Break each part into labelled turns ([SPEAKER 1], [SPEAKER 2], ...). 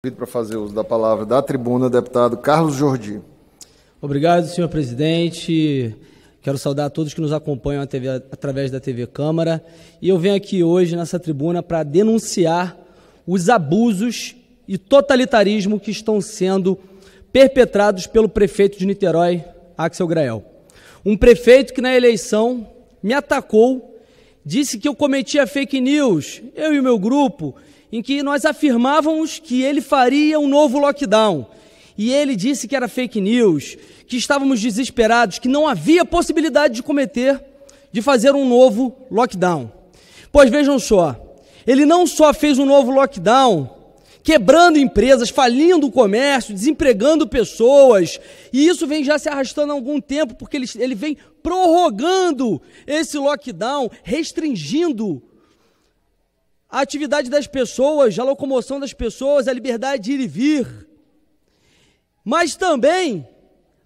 [SPEAKER 1] Convido para fazer uso da palavra da tribuna, deputado Carlos Jordi. Obrigado, senhor presidente. Quero saudar todos que nos acompanham TV, através da TV Câmara. E eu venho aqui hoje nessa tribuna para denunciar os abusos e totalitarismo que estão sendo perpetrados pelo prefeito de Niterói, Axel Grael. Um prefeito que na eleição me atacou, disse que eu cometia fake news, eu e o meu grupo, em que nós afirmávamos que ele faria um novo lockdown. E ele disse que era fake news, que estávamos desesperados, que não havia possibilidade de cometer, de fazer um novo lockdown. Pois vejam só, ele não só fez um novo lockdown, quebrando empresas, falindo o comércio, desempregando pessoas. E isso vem já se arrastando há algum tempo, porque ele, ele vem prorrogando esse lockdown, restringindo a atividade das pessoas, a locomoção das pessoas, a liberdade de ir e vir. Mas também,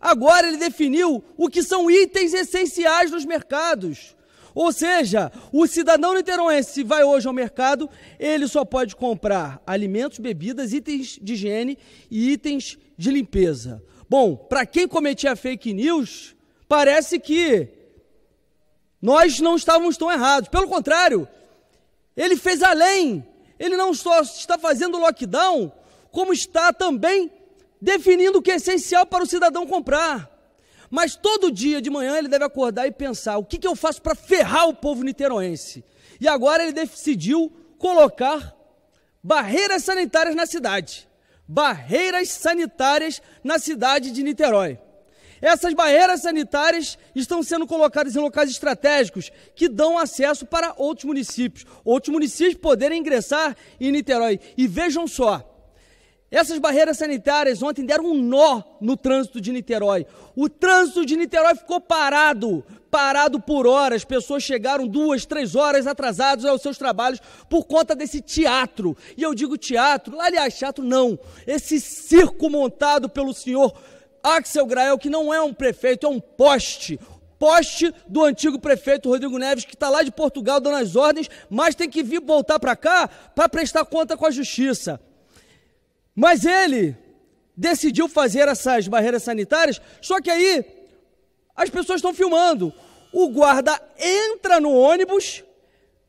[SPEAKER 1] agora ele definiu o que são itens essenciais nos mercados. Ou seja, o cidadão niteroense, se vai hoje ao mercado, ele só pode comprar alimentos, bebidas, itens de higiene e itens de limpeza. Bom, para quem cometia fake news, parece que nós não estávamos tão errados. Pelo contrário, ele fez além. Ele não só está fazendo lockdown, como está também definindo o que é essencial para o cidadão comprar. Mas todo dia de manhã ele deve acordar e pensar: o que, que eu faço para ferrar o povo niteroense? E agora ele decidiu colocar barreiras sanitárias na cidade. Barreiras sanitárias na cidade de Niterói. Essas barreiras sanitárias estão sendo colocadas em locais estratégicos que dão acesso para outros municípios, outros municípios poderem ingressar em Niterói. E vejam só, essas barreiras sanitárias ontem deram um nó no trânsito de Niterói. O trânsito de Niterói ficou parado, parado por horas. Pessoas chegaram duas, três horas atrasadas aos seus trabalhos por conta desse teatro. E eu digo teatro, aliás, teatro não. Esse circo montado pelo senhor Axel Grael, que não é um prefeito, é um poste. Poste do antigo prefeito Rodrigo Neves, que está lá de Portugal dando as ordens, mas tem que vir voltar para cá para prestar conta com a justiça. Mas ele decidiu fazer essas barreiras sanitárias, só que aí as pessoas estão filmando. O guarda entra no ônibus,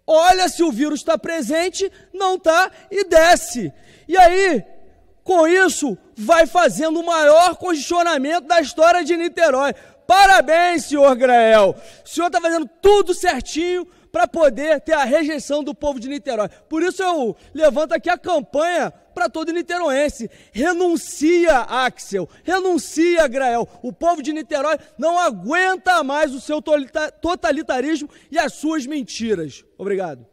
[SPEAKER 1] olha se o vírus está presente, não está e desce. E aí com isso, vai fazendo o maior congestionamento da história de Niterói. Parabéns, senhor Grael. O senhor está fazendo tudo certinho para poder ter a rejeição do povo de Niterói. Por isso eu levanto aqui a campanha para todo niteroense. Renuncia, Axel. Renuncia, Grael. O povo de Niterói não aguenta mais o seu totalitarismo e as suas mentiras. Obrigado.